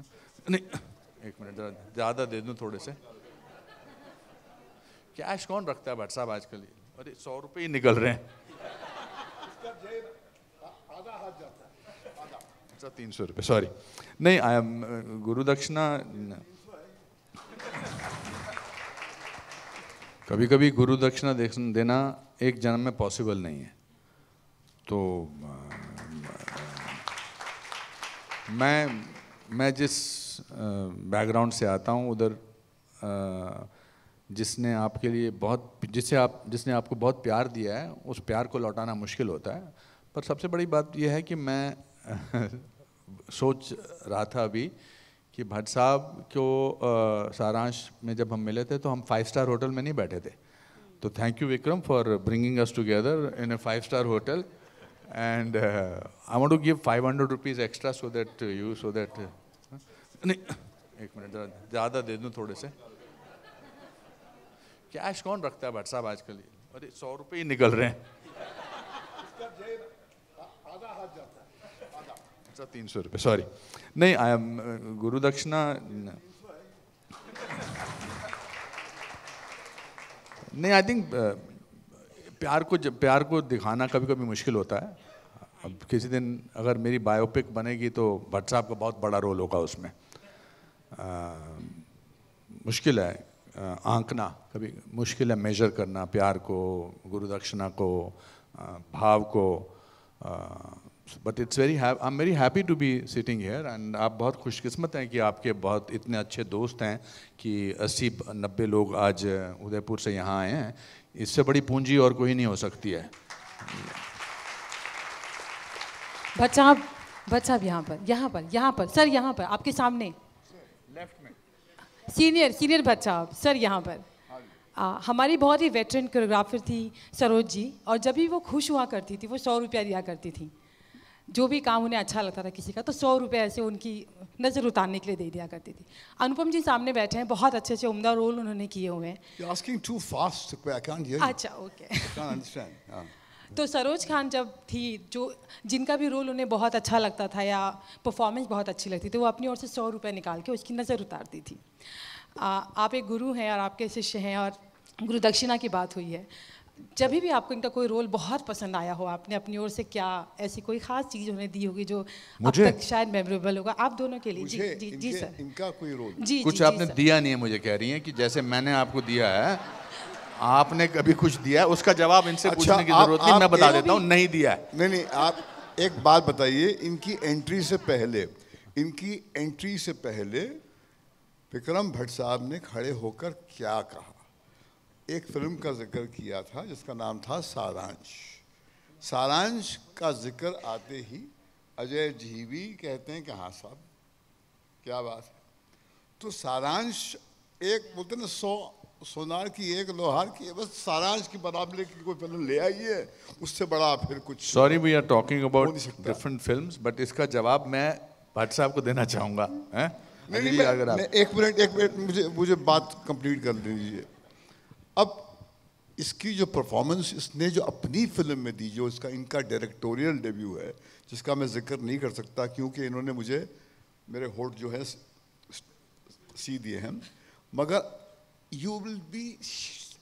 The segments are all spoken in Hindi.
नहीं एक मिनट ज़्यादा दे दूँ थोड़े से कैश कौन रखता है भट्ट साहब आज कल अरे सौ रुपये ही निकल रहे हैं अच्छा तीन सौ रुपये सॉरी नहीं आई एम गुरु दक्षिणा कभी कभी गुरु दक्षिणा देना एक जन्म में पॉसिबल नहीं है तो मैं मैं जिस बैकग्राउंड से आता हूँ उधर जिसने आपके लिए बहुत जिससे आप जिसने आपको बहुत प्यार दिया है उस प्यार को लौटाना मुश्किल होता है पर सबसे बड़ी बात यह है कि मैं सोच रहा था अभी कि भट्ट साहब को सारांश में जब हम मिले थे तो हम फाइव स्टार होटल में नहीं बैठे थे तो thank you Vikram for bringing us together in a five star hotel And uh, I want to give 500 rupees extra so that uh, you, so that... Uh, नहीं एक मिनट ज़्यादा दे दूँ थोड़े से कैश कौन रखता है भट्ट साहब आज कल अरे सौ रुपये ही निकल रहे हैं अच्छा तीन सौ रुपये सॉरी नहीं आई एम uh, गुरु दक्षिणा नहीं आई थिंक uh, प्यार को प्यार को दिखाना कभी कभी मुश्किल होता है अब किसी दिन अगर मेरी बायोपिक बनेगी तो भट्ट साहब का बहुत बड़ा रोल होगा उसमें आ, मुश्किल है आंकना कभी मुश्किल है मेजर करना प्यार को गुरुदक्षिणा को को भाव को but it's very I am very happy to be sitting here and आप बहुत खुशकिस्मत हैं कि आपके बहुत इतने अच्छे दोस्त हैं कि अस्सी नब्बे लोग आज उदयपुर से यहाँ आए हैं इससे बड़ी पूंजी और कोई नहीं हो सकती है बचाव बचाव यहाँ पर यहाँ पर यहाँ पर सर यहाँ पर आपके सामने लेफ्ट में सीनियर सीनियर बचाव सर यहाँ पर हाँ आ, हमारी बहुत ही वेटरन कोरियोग्राफर थी सरोज जी और जब भी वो खुश हुआ करती थी वो सौ रुपया दिया करती थी जो भी काम उन्हें अच्छा लगता था किसी का तो सौ रुपये ऐसे उनकी नज़र उतारने के लिए दे दिया करती थी अनुपम जी सामने बैठे हैं बहुत अच्छे अच्छे उमदा रोल उन्होंने किए हुए हैं अच्छा ओके तो सरोज खान जब थी जो जिनका भी रोल उन्हें बहुत अच्छा लगता था या परफॉर्मेंस बहुत अच्छी लगती थी तो वो अपनी ओर से सौ रुपये निकाल के उसकी नज़र उतारती थी आ, आप एक गुरु हैं और आपके शिष्य हैं और गुरु दक्षिणा की बात हुई है जब भी आपको इनका कोई रोल बहुत पसंद आया हो आपने अपनी ओर से क्या ऐसी कोई खास चीज़ उन्हें दी होगी जो मुझे? अब तक शायद मेमोरेबल होगा आप दोनों के लिए जी जी जी सर इनका कोई रोल जी कुछ जी, आपने जी, दिया नहीं है मुझे कह रही हैं कि जैसे मैंने आपको दिया है आपने कभी कुछ दिया है उसका जवाब इनसे अच्छा, पूछने की जरूरत नहीं मैं बता देता हूँ नहीं दिया है नहीं नहीं आप एक बात बताइए इनकी एंट्री से पहले इनकी एंट्री से पहले विक्रम भट्ट साहब ने खड़े होकर क्या कहा एक फिल्म का जिक्र किया था जिसका नाम था सारांश सारांश का जिक्र आते ही अजय जीवी कहते हैं कि हाँ साहब क्या बात है तो सारांश एक बोलते ना सौ सोनार की एक लोहार की है बस सारांश की बराबरी की कोई फिल्म ले आई है उससे बड़ा फिर कुछ sorry we are talking about different films but इसका जवाब मैं भट्ट साहब को देना चाहूँगा अगर आप... एक मिनट एक मिनट मुझे मुझे बात कंप्लीट कर दीजिए अब इसकी जो परफॉर्मेंस इसने जो अपनी फिल्म में दी जो इसका इनका डायरेक्टोरियल डेब्यू है जिसका मैं जिक्र नहीं कर सकता क्योंकि इन्होंने मुझे मेरे होट जो है सी दिए हैं मगर you will be sh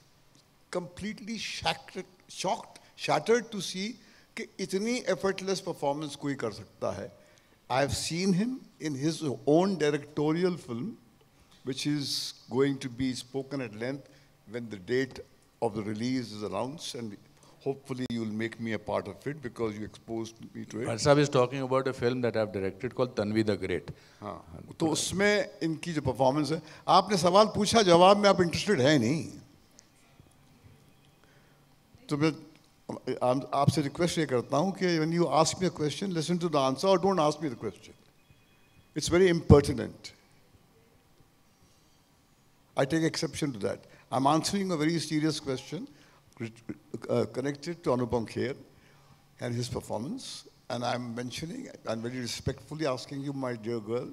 completely shattered, shocked, shattered to see कि इतनी effortless performance कोई कर सकता है I have seen him in his own directorial film, which is going to be spoken at length when the date of the release is announced and Hopefully you'll make me a part of it because you exposed me to it. Parsab is talking about a film that I've directed called Tanvi the Great. हाँ तो उसमें इनकी जो परफॉर्मेंस है आपने सवाल पूछा जवाब में आप इंटरेस्टेड है नहीं तो मैं आपसे रिक्वेस्ट ये करता हूँ कि when you ask me a question listen to the answer और don't ask me the question it's very impertinent I take exception to that I am answering a very serious question connected to Anupam Kher and his performance. And I'm mentioning, I'm very respectfully asking you, my dear girl,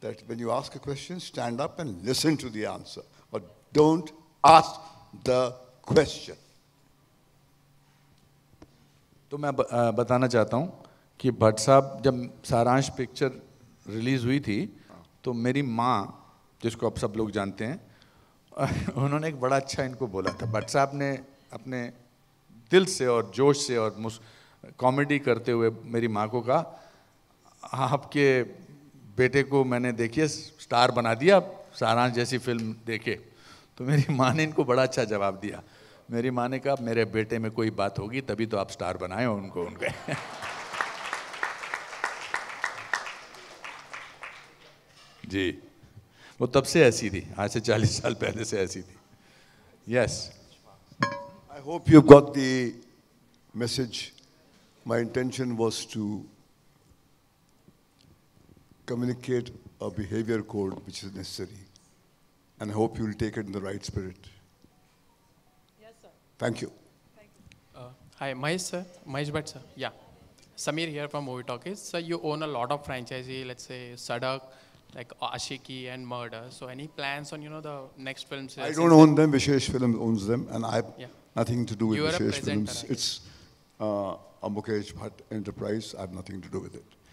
that when you ask a question, stand up and listen to the answer. But don't ask the question. तो मैं बताना चाहता हूँ कि भट्ट साहब जब सारांश पिक्चर रिलीज़ हुई थी तो मेरी माँ जिसको आप सब लोग जानते हैं उन्होंने एक बड़ा अच्छा इनको बोला था भट्ट साहब ने अपने दिल से और जोश से और कॉमेडी करते हुए मेरी माँ को कहा आपके बेटे को मैंने देखिए स्टार बना दिया सारांश जैसी फिल्म देखे तो मेरी माँ ने इनको बड़ा अच्छा जवाब दिया मेरी माँ ने कहा मेरे बेटे में कोई बात होगी तभी तो आप स्टार बनाए उनको उनके जी वो तब से ऐसी थी आज से चालीस साल पहले से ऐसी थी yes yes. hope you got the message. My intention was to communicate a behavior code which is necessary. And I hope you'll take it in the right spirit. Yes, sir. Thank you. Thank you. Uh, hi, Mahesh, sir. Mahesh Bhatt, sir. Yeah. Samir here from Movie Talkies. So you own a lot of franchises, let's say Sadak, like Ashiki and Murder. So any plans on, you know, the next films? I don't own them. Vishesh Film owns them. And I yeah. Nothing to do with Vishesh Films. It's uh, a Mukesh Bhatt enterprise. I have nothing to do with it.